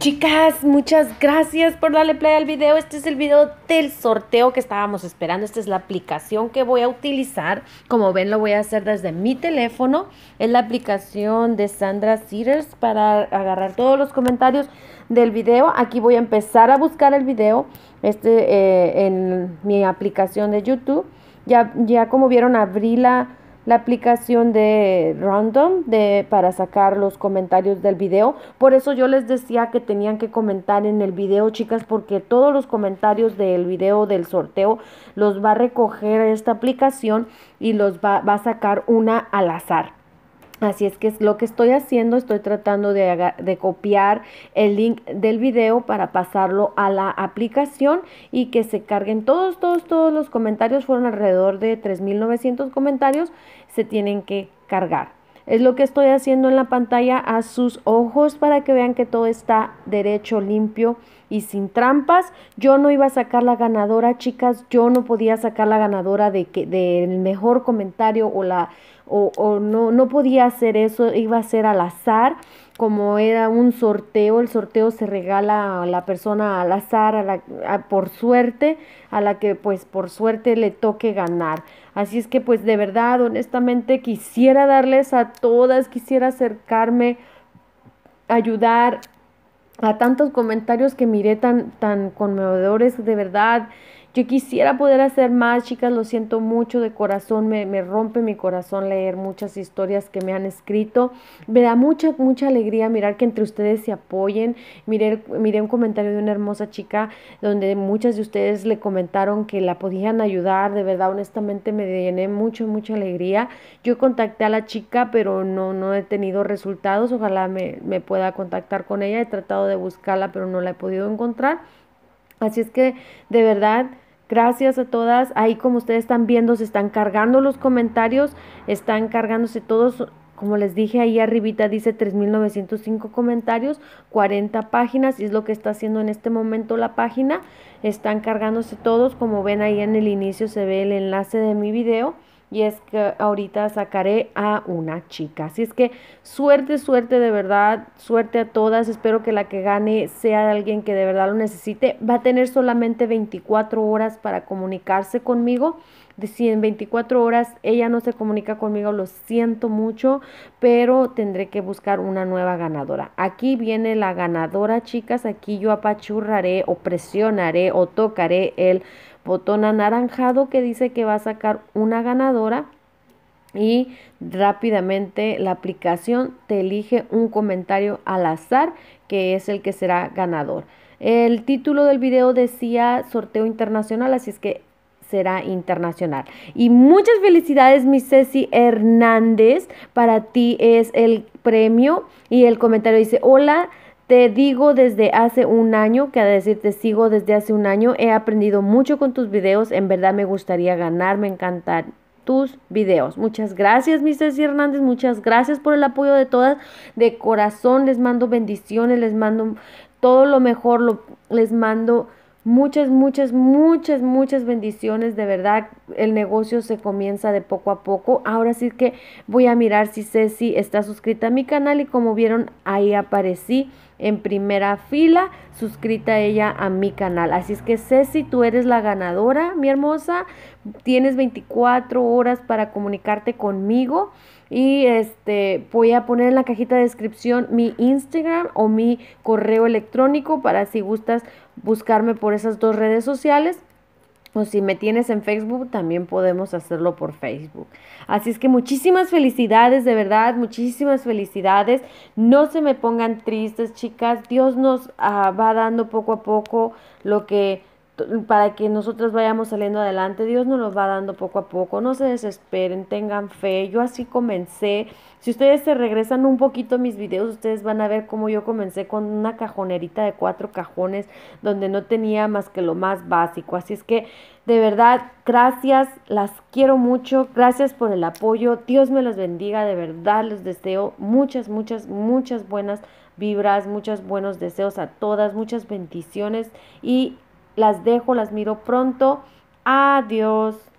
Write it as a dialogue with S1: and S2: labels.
S1: Chicas, muchas gracias por darle play al video. Este es el video del sorteo que estábamos esperando. Esta es la aplicación que voy a utilizar. Como ven, lo voy a hacer desde mi teléfono. Es la aplicación de Sandra Sears para agarrar todos los comentarios del video. Aquí voy a empezar a buscar el video este, eh, en mi aplicación de YouTube. Ya, ya como vieron, abrí la la aplicación de Random de, para sacar los comentarios del video. Por eso yo les decía que tenían que comentar en el video, chicas, porque todos los comentarios del video del sorteo los va a recoger esta aplicación y los va, va a sacar una al azar. Así es que es lo que estoy haciendo, estoy tratando de, copiar el link del video para pasarlo a la aplicación y que se carguen todos, todos, todos los comentarios. Fueron alrededor de 3.900 comentarios, se tienen que cargar. Es lo que estoy haciendo en la pantalla a sus ojos para que vean que todo está derecho, limpio y sin trampas. Yo no iba a sacar la ganadora, chicas. Yo no podía sacar la ganadora de que del mejor comentario o la o, o no no podía hacer eso. Iba a ser al azar como era un sorteo, el sorteo se regala a la persona al azar, a la, por suerte, a la que pues por suerte le toque ganar. Así es que pues de verdad, honestamente, quisiera darles a todas, quisiera acercarme, ayudar a tantos comentarios que miré tan, tan conmovedores, de verdad. Yo quisiera poder hacer más, chicas, lo siento mucho de corazón, me, rompe mi corazón leer muchas historias que me han escrito. Me da mucha, mucha alegría mirar que entre ustedes se apoyen. Miré, un comentario de una hermosa chica donde muchas de ustedes le comentaron que la podían ayudar, de verdad, honestamente me llené mucho, mucha alegría. Yo contacté a la chica, pero no, no he tenido resultados, ojalá me, me pueda contactar con ella, he tratado de buscarla, pero no la he podido encontrar. Así es que de verdad, gracias a todas. Ahí como ustedes están viendo, se están cargando los comentarios, están cargándose todos. Como les dije ahí arribita dice 3.905 comentarios, 40 páginas, y es lo que está haciendo en este momento la página. Están cargándose todos, como ven ahí en el inicio se ve el enlace de mi video y es que ahorita sacaré a una chica. Así es que suerte, suerte de verdad, suerte a todas. Espero que la que gane sea alguien que de verdad lo necesite. Va a tener solamente 24 horas para comunicarse conmigo. Si en 24 horas ella no se comunica conmigo, lo siento mucho, pero tendré que buscar una nueva ganadora. Aquí viene la ganadora, chicas. Aquí yo apachurraré o presionaré o tocaré el botón anaranjado que dice que va a sacar una ganadora y rápidamente la aplicación te elige un comentario al azar que es el que será ganador. El título del video decía sorteo internacional, así es que será internacional. Y muchas felicidades, mi Ceci Hernández. Para ti es el premio y el comentario dice, hola. Te digo desde hace un año, que a decir te sigo desde hace un año, he aprendido mucho con tus videos, en verdad me gustaría ganar, me encantan tus videos. Muchas gracias, Mr. C. Hernández, muchas gracias por el apoyo de todas. De corazón les mando bendiciones, les mando todo lo mejor, les mando muchas, muchas, muchas, muchas bendiciones, de verdad el negocio se comienza de poco a poco. Ahora sí que voy a mirar si Ceci está suscrita a mi canal y como vieron ahí aparecí en primera fila suscrita ella a mi canal. Así es que Ceci, tú eres la ganadora, mi hermosa. Tienes 24 horas para comunicarte conmigo. Y este voy a poner en la cajita de descripción mi Instagram o mi correo electrónico para si gustas buscarme por esas dos redes sociales. O pues, si me tienes en Facebook, también podemos hacerlo por Facebook. Así es que muchísimas felicidades, de verdad, muchísimas felicidades. No se me pongan tristes, chicas. Dios nos ah, va dando poco a poco lo que para que nosotros vayamos saliendo adelante. Dios nos los va dando poco a poco. No se desesperen, tengan fe. Yo así comencé. Si ustedes se regresan un poquito a mis videos, ustedes van a ver cómo yo comencé con una cajonerita de cuatro cajones donde no tenía más que lo más básico. Así es que, de verdad, gracias, las quiero mucho. Gracias por el apoyo. Dios me los bendiga, de verdad, les deseo muchas, muchas, muchas buenas vibras, muchos buenos deseos a todas, muchas bendiciones y las dejo, las miro pronto. Adiós.